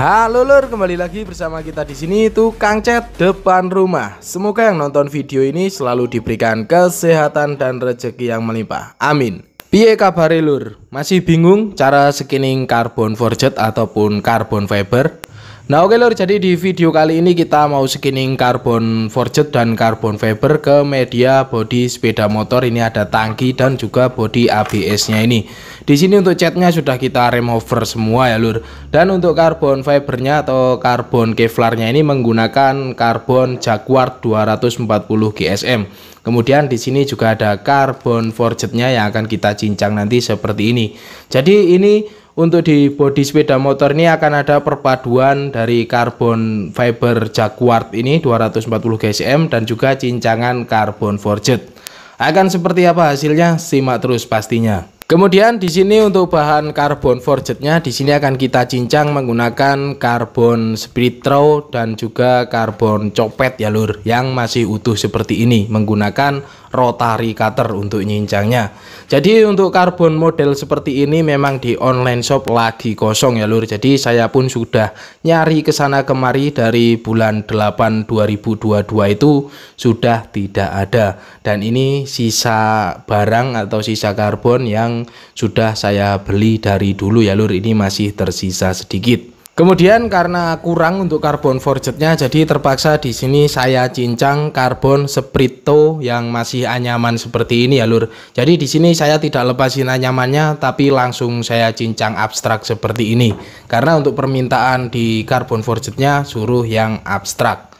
Halo lur, kembali lagi bersama kita di sini Tukang Cat Depan Rumah. Semoga yang nonton video ini selalu diberikan kesehatan dan rezeki yang melimpah. Amin. Piye kabare lur? Masih bingung cara skinning carbon forged ataupun carbon fiber? Nah oke lor jadi di video kali ini kita mau skinning carbon forged dan carbon fiber ke media body sepeda motor ini ada tangki dan juga body ABS nya ini di sini untuk catnya sudah kita remover semua ya lur dan untuk carbon fibernya atau carbon kevlarnya ini menggunakan carbon Jaguar 240 GSM Kemudian di sini juga ada carbon forgednya yang akan kita cincang nanti seperti ini. Jadi ini untuk di bodi sepeda motor ini akan ada perpaduan dari carbon fiber Jaguar ini 240 GSM dan juga cincangan carbon forged. Akan seperti apa hasilnya? Simak terus pastinya. Kemudian di sini untuk bahan karbon forgednya, di sini akan kita cincang menggunakan karbon spirit throw dan juga karbon copet ya lur yang masih utuh seperti ini menggunakan Rotary Cutter untuk nyincangnya jadi untuk karbon model seperti ini memang di online shop lagi kosong ya lur jadi saya pun sudah nyari kesana kemari dari bulan 8 2022 itu sudah tidak ada dan ini sisa barang atau sisa karbon yang sudah saya beli dari dulu ya lur ini masih tersisa sedikit Kemudian karena kurang untuk karbon forgednya, jadi terpaksa di sini saya cincang karbon sprito yang masih anyaman seperti ini ya lur. Jadi di sini saya tidak lepasin anyamannya tapi langsung saya cincang abstrak seperti ini. Karena untuk permintaan di karbon forgednya suruh yang abstrak.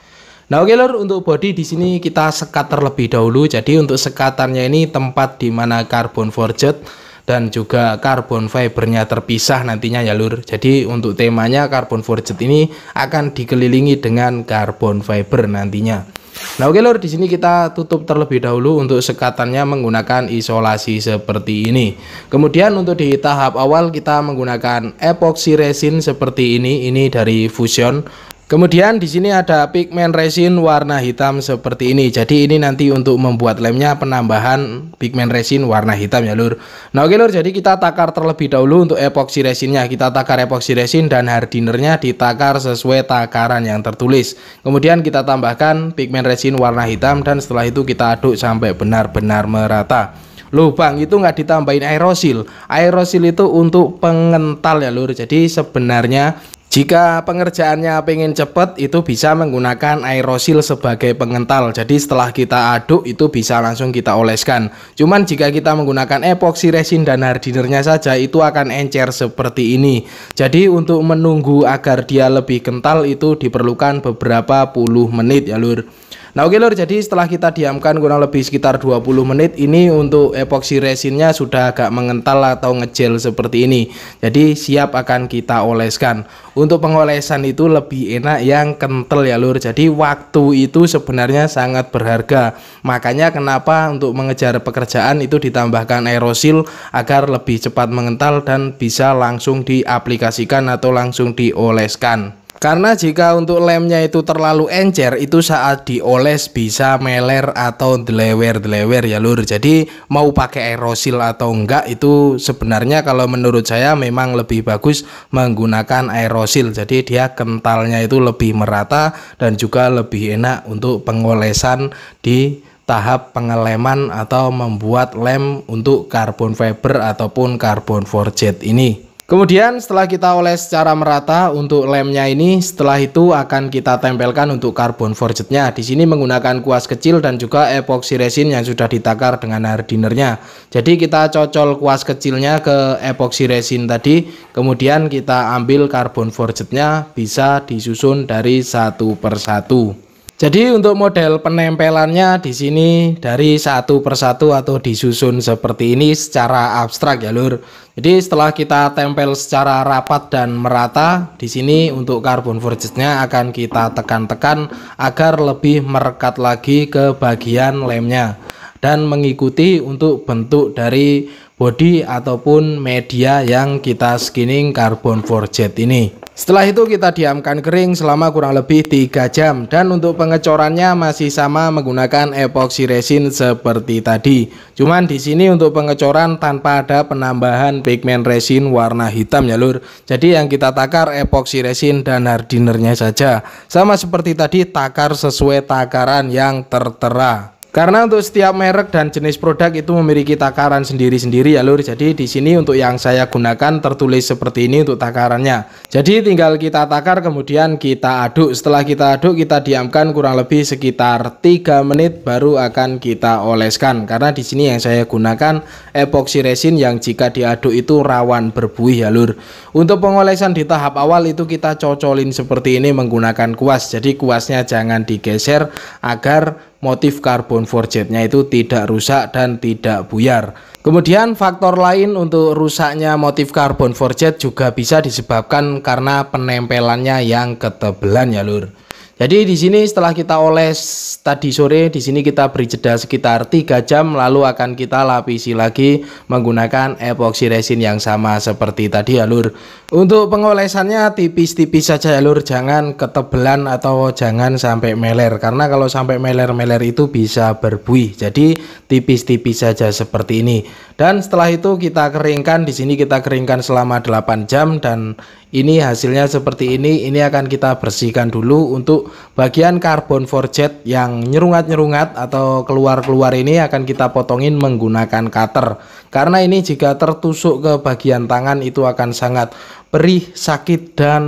Nah oke lur. untuk body di sini kita sekat terlebih dahulu. Jadi untuk sekatannya ini tempat di mana karbon forged dan juga karbon fibernya terpisah nantinya ya lur jadi untuk temanya carbon forged ini akan dikelilingi dengan karbon fiber nantinya nah oke lur di sini kita tutup terlebih dahulu untuk sekatannya menggunakan isolasi seperti ini kemudian untuk di tahap awal kita menggunakan epoxy resin seperti ini ini dari fusion Kemudian di sini ada pigmen resin warna hitam seperti ini. Jadi ini nanti untuk membuat lemnya penambahan pigmen resin warna hitam ya lur. Nah oke lur, jadi kita takar terlebih dahulu untuk epoksi resinnya. Kita takar epoksi resin dan hardinernya ditakar sesuai takaran yang tertulis. Kemudian kita tambahkan pigmen resin warna hitam dan setelah itu kita aduk sampai benar-benar merata. Lubang itu nggak ditambahin aerosil Aerosil itu untuk pengental ya lur Jadi sebenarnya jika pengerjaannya pengen cepat itu bisa menggunakan aerosil sebagai pengental Jadi setelah kita aduk itu bisa langsung kita oleskan Cuman jika kita menggunakan epoxy resin dan hardinernya saja itu akan encer seperti ini Jadi untuk menunggu agar dia lebih kental itu diperlukan beberapa puluh menit ya lur Nah oke lor jadi setelah kita diamkan kurang lebih sekitar 20 menit ini untuk epoxy resinnya sudah agak mengental atau ngejel seperti ini jadi siap akan kita oleskan untuk pengolesan itu lebih enak yang kental ya lur jadi waktu itu sebenarnya sangat berharga makanya kenapa untuk mengejar pekerjaan itu ditambahkan aerosil agar lebih cepat mengental dan bisa langsung diaplikasikan atau langsung dioleskan karena jika untuk lemnya itu terlalu encer itu saat dioles bisa meler atau dilewer, dilewer ya lur. Jadi mau pakai aerosil atau enggak itu sebenarnya kalau menurut saya memang lebih bagus menggunakan aerosil. Jadi dia kentalnya itu lebih merata dan juga lebih enak untuk pengolesan di tahap pengeleman atau membuat lem untuk karbon fiber ataupun karbon forjet ini. Kemudian setelah kita oles secara merata untuk lemnya ini, setelah itu akan kita tempelkan untuk karbon forgednya. Di sini menggunakan kuas kecil dan juga epoxy resin yang sudah ditakar dengan hardinernya. Jadi kita cocol kuas kecilnya ke epoxy resin tadi, kemudian kita ambil karbon forgednya bisa disusun dari satu persatu. Jadi untuk model penempelannya di sini dari satu persatu atau disusun seperti ini secara abstrak ya lur. Jadi setelah kita tempel secara rapat dan merata di sini untuk karbon forgednya akan kita tekan-tekan agar lebih merekat lagi ke bagian lemnya dan mengikuti untuk bentuk dari body ataupun media yang kita skinning carbon forjet ini setelah itu kita diamkan kering selama kurang lebih 3 jam dan untuk pengecorannya masih sama menggunakan epoxy resin seperti tadi. Cuman di sini untuk pengecoran tanpa ada penambahan pigment resin warna hitam ya lur. Jadi yang kita takar epoxy resin dan hardinernya saja. Sama seperti tadi takar sesuai takaran yang tertera. Karena untuk setiap merek dan jenis produk itu memiliki takaran sendiri-sendiri ya lur. Jadi di sini untuk yang saya gunakan tertulis seperti ini untuk takarannya. Jadi tinggal kita takar kemudian kita aduk. Setelah kita aduk kita diamkan kurang lebih sekitar 3 menit baru akan kita oleskan. Karena di sini yang saya gunakan epoxy resin yang jika diaduk itu rawan berbuih ya lur. Untuk pengolesan di tahap awal itu kita cocolin seperti ini menggunakan kuas. Jadi kuasnya jangan digeser agar motif karbon forjetnya itu tidak rusak dan tidak buyar. Kemudian faktor lain untuk rusaknya motif karbon forjet juga bisa disebabkan karena penempelannya yang ketebelan ya lur. Jadi di sini setelah kita oles tadi sore di sini kita beri jeda sekitar 3 jam lalu akan kita lapisi lagi menggunakan epoxy resin yang sama seperti tadi ya Lur. Untuk pengolesannya tipis-tipis saja ya Lur, jangan ketebelan atau jangan sampai meler karena kalau sampai meler-meler itu bisa berbuih. Jadi tipis-tipis saja seperti ini. Dan setelah itu kita keringkan di sini kita keringkan selama 8 jam dan ini hasilnya seperti ini. Ini akan kita bersihkan dulu untuk bagian karbon forjet yang nyerungat-nyerungat atau keluar-keluar ini akan kita potongin menggunakan cutter karena ini jika tertusuk ke bagian tangan itu akan sangat perih, sakit, dan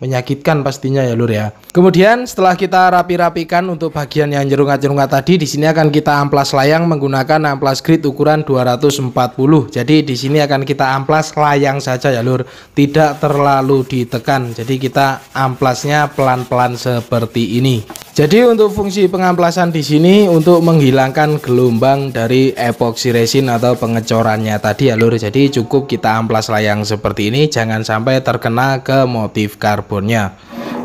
menyakitkan pastinya ya lur ya. Kemudian setelah kita rapi-rapikan untuk bagian yang jerungat-jerungat tadi, di sini akan kita amplas layang menggunakan amplas grid ukuran 240. Jadi di sini akan kita amplas layang saja ya lur, tidak terlalu ditekan. Jadi kita amplasnya pelan-pelan seperti ini. Jadi untuk fungsi pengamplasan di sini untuk menghilangkan gelombang dari epoxy resin atau pengecorannya tadi ya lur. Jadi cukup kita amplas layang seperti ini jangan sampai terkena ke motif karbonnya.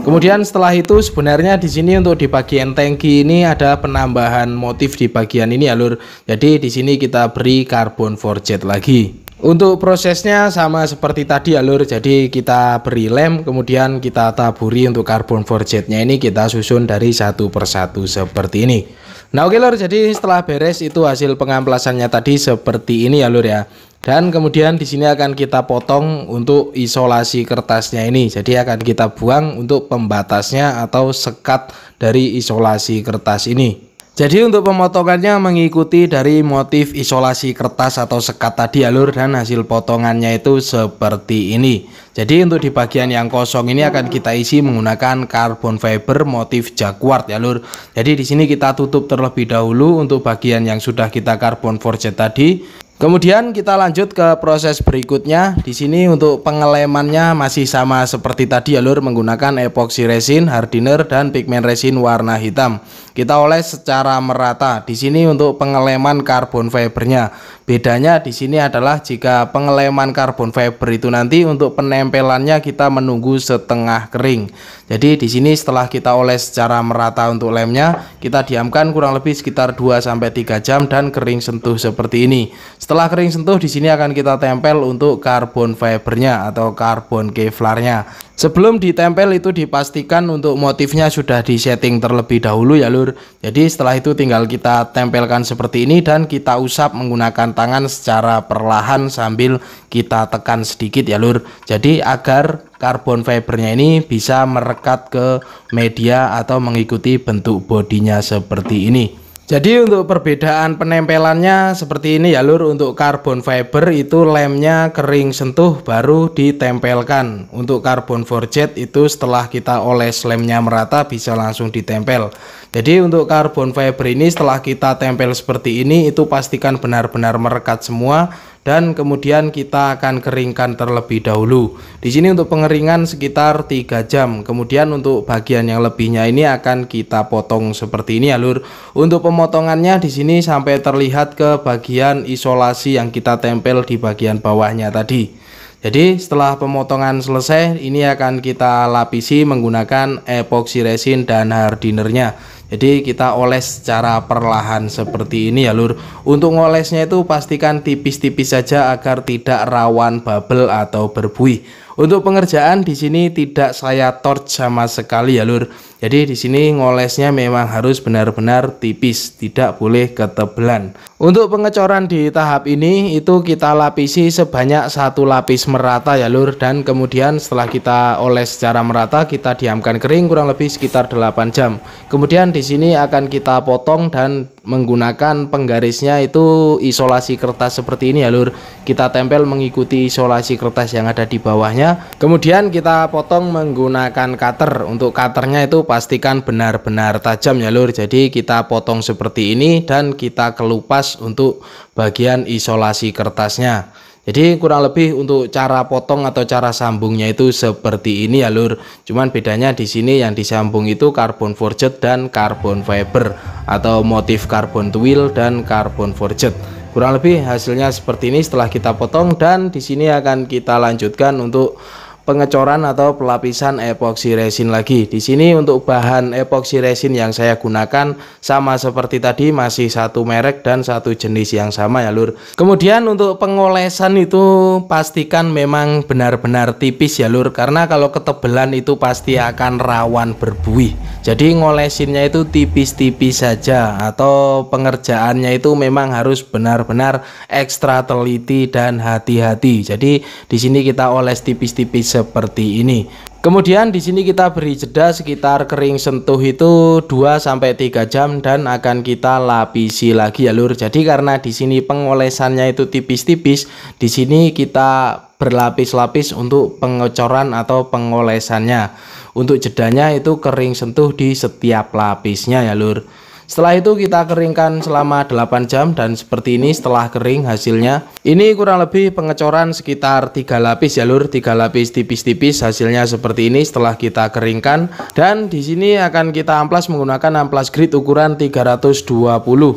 Kemudian setelah itu sebenarnya di sini untuk di bagian tangki ini ada penambahan motif di bagian ini ya lur. Jadi di sini kita beri karbon forjet lagi. Untuk prosesnya sama seperti tadi ya Jadi kita beri lem, kemudian kita taburi untuk karbon forjetnya ini kita susun dari satu persatu seperti ini. Nah oke lor. jadi setelah beres itu hasil pengamplasannya tadi seperti ini ya ya. Dan kemudian di sini akan kita potong untuk isolasi kertasnya ini. Jadi akan kita buang untuk pembatasnya atau sekat dari isolasi kertas ini. Jadi untuk pemotongannya mengikuti dari motif isolasi kertas atau sekat tadi alur dan hasil potongannya itu seperti ini. Jadi untuk di bagian yang kosong ini akan kita isi menggunakan carbon fiber motif jaguar ya lur. Jadi di sini kita tutup terlebih dahulu untuk bagian yang sudah kita carbon forget tadi. Kemudian kita lanjut ke proses berikutnya. Di sini untuk pengelemannya masih sama seperti tadi ya Lur menggunakan epoxy resin, hardener dan pigmen resin warna hitam. Kita oles secara merata. Di sini untuk pengeleman karbon fibernya. Bedanya di sini adalah jika pengeleman karbon fiber itu nanti untuk penempelannya kita menunggu setengah kering. Jadi di sini setelah kita oles secara merata untuk lemnya, kita diamkan kurang lebih sekitar 2 sampai 3 jam dan kering sentuh seperti ini. Setelah kering sentuh, di sini akan kita tempel untuk karbon fibernya atau karbon kevlarnya. Sebelum ditempel itu dipastikan untuk motifnya sudah disetting terlebih dahulu ya lur. Jadi setelah itu tinggal kita tempelkan seperti ini dan kita usap menggunakan tangan secara perlahan sambil kita tekan sedikit ya lur. Jadi agar karbon fibernya ini bisa merekat ke media atau mengikuti bentuk bodinya seperti ini. Jadi untuk perbedaan penempelannya seperti ini ya lur untuk carbon fiber itu lemnya kering sentuh baru ditempelkan Untuk carbon forjet itu setelah kita oles lemnya merata bisa langsung ditempel Jadi untuk carbon fiber ini setelah kita tempel seperti ini itu pastikan benar-benar merekat semua dan kemudian kita akan keringkan terlebih dahulu. Di sini untuk pengeringan sekitar 3 jam. Kemudian untuk bagian yang lebihnya ini akan kita potong seperti ini ya Lur. Untuk pemotongannya di sini sampai terlihat ke bagian isolasi yang kita tempel di bagian bawahnya tadi. Jadi setelah pemotongan selesai ini akan kita lapisi menggunakan epoxy resin dan hardinernya jadi kita oles secara perlahan seperti ini ya lur untuk ngolesnya itu pastikan tipis-tipis saja agar tidak rawan bubble atau berbuih untuk pengerjaan di sini tidak saya torch sama sekali ya lur jadi di sini ngolesnya memang harus benar-benar tipis tidak boleh ketebalan. Untuk pengecoran di tahap ini itu kita lapisi sebanyak satu lapis merata ya lur dan kemudian setelah kita oles secara merata kita diamkan kering kurang lebih sekitar 8 jam. Kemudian di sini akan kita potong dan menggunakan penggarisnya itu isolasi kertas seperti ini ya lur kita tempel mengikuti isolasi kertas yang ada di bawahnya kemudian kita potong menggunakan cutter untuk cutternya itu pastikan benar-benar tajam ya lur jadi kita potong seperti ini dan kita kelupas untuk bagian isolasi kertasnya jadi kurang lebih untuk cara potong atau cara sambungnya itu seperti ini ya lur. Cuman bedanya di sini yang disambung itu carbon forged dan carbon fiber atau motif carbon twill dan carbon forged. Kurang lebih hasilnya seperti ini setelah kita potong dan di sini akan kita lanjutkan untuk pengecoran atau pelapisan epoxy resin lagi. Di sini untuk bahan epoxy resin yang saya gunakan sama seperti tadi masih satu merek dan satu jenis yang sama ya Lur. Kemudian untuk pengolesan itu pastikan memang benar-benar tipis ya Lur karena kalau ketebelan itu pasti akan rawan berbuih. Jadi ngolesinnya itu tipis-tipis saja atau pengerjaannya itu memang harus benar-benar ekstra teliti dan hati-hati. Jadi di sini kita oles tipis-tipis seperti ini Kemudian di sini kita beri jeda sekitar kering sentuh itu 2 sampai 3 jam dan akan kita lapisi lagi ya Lur. Jadi karena di sini pengolesannya itu tipis-tipis, di sini kita berlapis-lapis untuk pengecoran atau pengolesannya. Untuk jedanya itu kering sentuh di setiap lapisnya ya Lur. Setelah itu kita keringkan selama 8 jam dan seperti ini setelah kering hasilnya. Ini kurang lebih pengecoran sekitar 3 lapis ya lur, 3 lapis tipis-tipis hasilnya seperti ini setelah kita keringkan dan di sini akan kita amplas menggunakan amplas grid ukuran 320.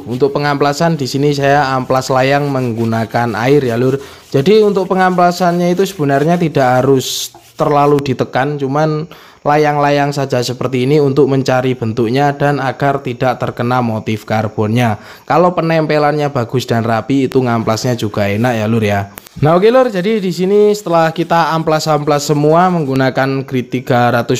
Untuk pengamplasan di sini saya amplas layang menggunakan air jalur. Ya, Jadi untuk pengamplasannya itu sebenarnya tidak harus terlalu ditekan cuman layang-layang saja seperti ini untuk mencari bentuknya dan agar tidak terkena motif karbonnya kalau penempelannya bagus dan rapi itu ngamplasnya juga enak ya lur ya Nah oke lor, jadi di sini setelah kita amplas-amplas semua menggunakan grit 320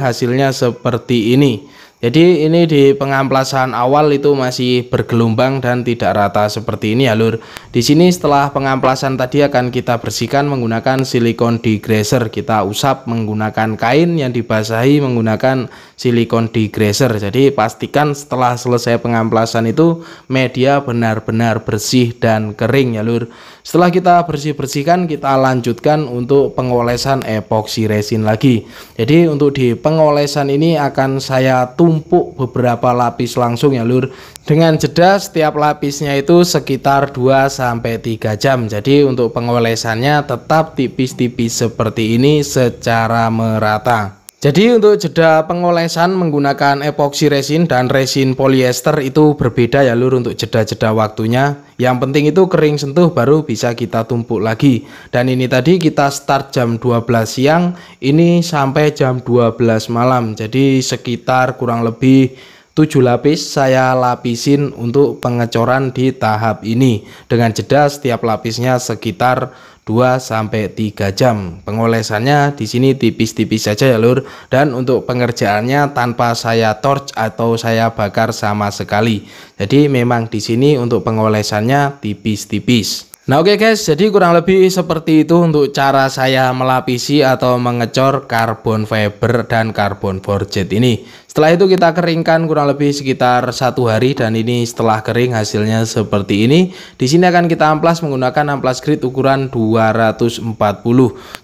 hasilnya seperti ini. Jadi ini di pengamplasan awal itu masih bergelombang dan tidak rata seperti ini ya lur. Di sini setelah pengamplasan tadi akan kita bersihkan menggunakan silikon degreaser. Kita usap menggunakan kain yang dibasahi menggunakan silikon degreaser. Jadi pastikan setelah selesai pengamplasan itu media benar-benar bersih dan kering ya lur. Setelah kita bersih-bersihkan, kita lanjutkan untuk pengolesan epoxy resin lagi. Jadi untuk di pengolesan ini akan saya tumpuk beberapa lapis langsung ya lur. Dengan jeda setiap lapisnya itu sekitar 2 3 jam. Jadi untuk pengolesannya tetap tipis-tipis seperti ini secara merata. Jadi untuk jeda pengolesan menggunakan epoxy resin dan resin polyester itu berbeda ya lur untuk jeda-jeda waktunya. Yang penting itu kering sentuh baru bisa kita tumpuk lagi. Dan ini tadi kita start jam 12 siang, ini sampai jam 12 malam. Jadi sekitar kurang lebih 7 lapis saya lapisin untuk pengecoran di tahap ini. Dengan jeda setiap lapisnya sekitar 2 sampai 3 jam. Pengolesannya di sini tipis-tipis saja ya Lur dan untuk pengerjaannya tanpa saya torch atau saya bakar sama sekali. Jadi memang di sini untuk pengolesannya tipis-tipis. Nah oke okay guys, jadi kurang lebih seperti itu untuk cara saya melapisi atau mengecor karbon fiber dan karbon forjet ini. Setelah itu kita keringkan kurang lebih sekitar satu hari dan ini setelah kering hasilnya seperti ini. Di sini akan kita amplas menggunakan amplas grid ukuran 240.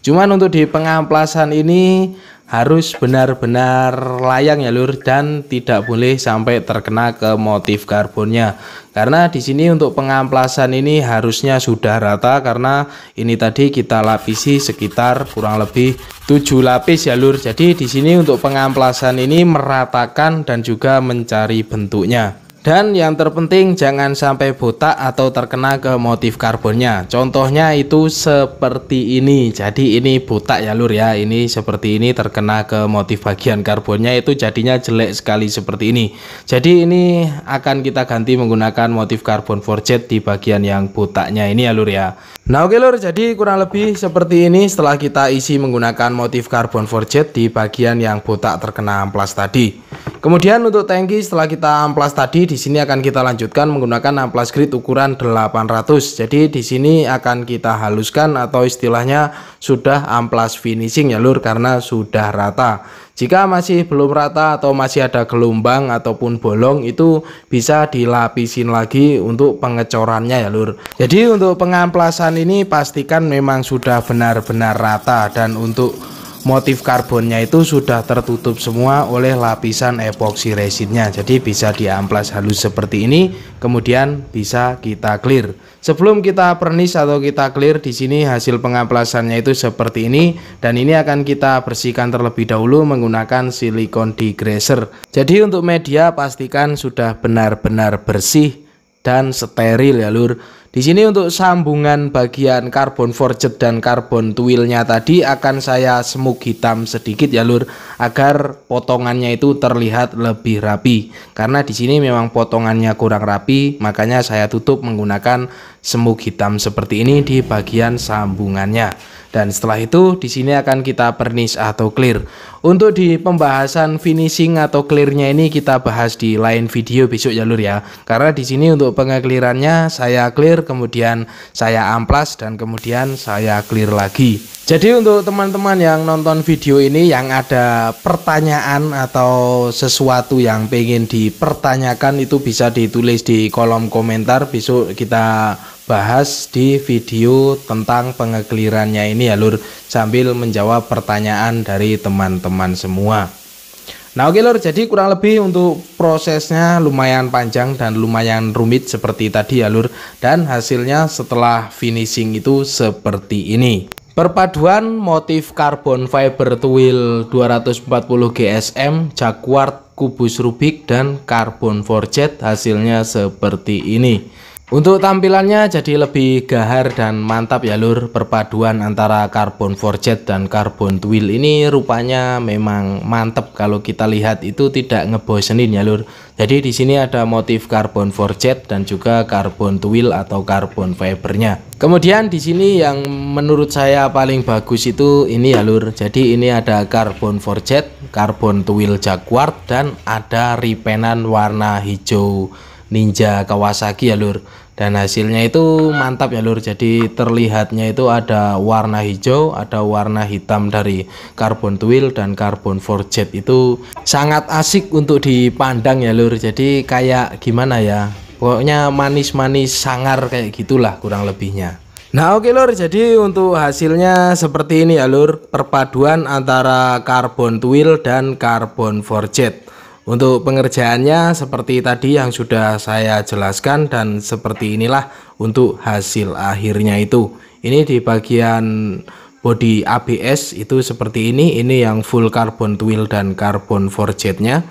Cuman untuk di pengamplasan ini harus benar-benar layang ya lur dan tidak boleh sampai terkena ke motif karbonnya karena di sini untuk pengamplasan ini harusnya sudah rata karena ini tadi kita lapisi sekitar kurang lebih 7 lapis ya lur jadi di sini untuk pengamplasan ini meratakan dan juga mencari bentuknya dan yang terpenting jangan sampai botak atau terkena ke motif karbonnya Contohnya itu seperti ini Jadi ini botak ya lur ya Ini seperti ini terkena ke motif bagian karbonnya itu jadinya jelek sekali seperti ini Jadi ini akan kita ganti menggunakan motif karbon forjet di bagian yang botaknya ini ya lur ya Nah oke lur jadi kurang lebih seperti ini setelah kita isi menggunakan motif karbon forjet di bagian yang botak terkena amplas tadi Kemudian untuk tangki setelah kita amplas tadi di sini akan kita lanjutkan menggunakan amplas grid ukuran 800. Jadi di sini akan kita haluskan atau istilahnya sudah amplas finishing ya Lur karena sudah rata. Jika masih belum rata atau masih ada gelombang ataupun bolong itu bisa dilapisin lagi untuk pengecorannya ya Lur. Jadi untuk pengamplasan ini pastikan memang sudah benar-benar rata dan untuk motif karbonnya itu sudah tertutup semua oleh lapisan epoksi resinnya jadi bisa diamplas halus seperti ini kemudian bisa kita clear sebelum kita pernis atau kita clear di sini hasil pengamplasannya itu seperti ini dan ini akan kita bersihkan terlebih dahulu menggunakan silikon degreaser jadi untuk media pastikan sudah benar-benar bersih dan steril ya lur di sini untuk sambungan bagian karbon forged dan karbon twillnya tadi akan saya semuk hitam sedikit ya lur agar potongannya itu terlihat lebih rapi. Karena di sini memang potongannya kurang rapi, makanya saya tutup menggunakan semuk hitam seperti ini di bagian sambungannya. Dan setelah itu di sini akan kita pernis atau clear. Untuk di pembahasan finishing atau clearnya ini kita bahas di lain video besok jalur ya. Karena di sini untuk pengeklirannya saya clear kemudian saya amplas dan kemudian saya clear lagi. Jadi untuk teman-teman yang nonton video ini yang ada pertanyaan atau sesuatu yang pengen dipertanyakan itu bisa ditulis di kolom komentar besok kita bahas di video tentang pengeklirannya ini ya lur sambil menjawab pertanyaan dari teman-teman semua nah oke lur jadi kurang lebih untuk prosesnya lumayan panjang dan lumayan rumit seperti tadi ya lur dan hasilnya setelah finishing itu seperti ini perpaduan motif carbon fiber twill 240 GSM Jaguar kubus rubik dan karbon forjet hasilnya seperti ini untuk tampilannya jadi lebih gahar dan mantap ya lur Perpaduan antara carbon forjet dan carbon twill ini rupanya memang mantap Kalau kita lihat itu tidak ngebosenin ya lur Jadi di sini ada motif carbon forjet dan juga carbon twill atau carbon fibernya Kemudian di sini yang menurut saya paling bagus itu ini ya lur Jadi ini ada carbon forjet, carbon twill jaguar dan ada ripenan warna hijau Ninja Kawasaki ya lur dan hasilnya itu mantap ya lur jadi terlihatnya itu ada warna hijau ada warna hitam dari carbon twill dan carbon forjet itu sangat asik untuk dipandang ya lur jadi kayak gimana ya pokoknya manis-manis sangar kayak gitulah kurang lebihnya Nah oke okay, lur, jadi untuk hasilnya seperti ini ya lur, perpaduan antara karbon twill dan karbon forjet. Untuk pengerjaannya seperti tadi yang sudah saya jelaskan dan seperti inilah untuk hasil akhirnya itu. Ini di bagian body ABS itu seperti ini, ini yang full carbon twill dan carbon 4J-nya.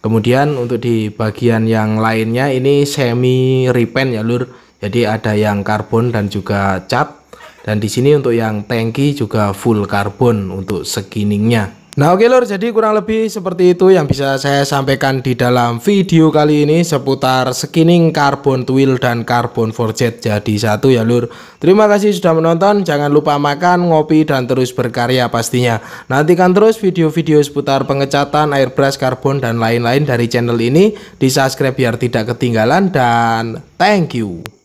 Kemudian untuk di bagian yang lainnya ini semi repaint ya lur. Jadi ada yang karbon dan juga cat dan di sini untuk yang tangki juga full karbon untuk skiningnya Nah oke okay lor, jadi kurang lebih seperti itu yang bisa saya sampaikan di dalam video kali ini seputar skinning carbon twill dan carbon forjet jadi satu ya lur. Terima kasih sudah menonton, jangan lupa makan, ngopi, dan terus berkarya pastinya. Nantikan terus video-video seputar pengecatan, airbrush, karbon, dan lain-lain dari channel ini. Di subscribe biar tidak ketinggalan dan thank you.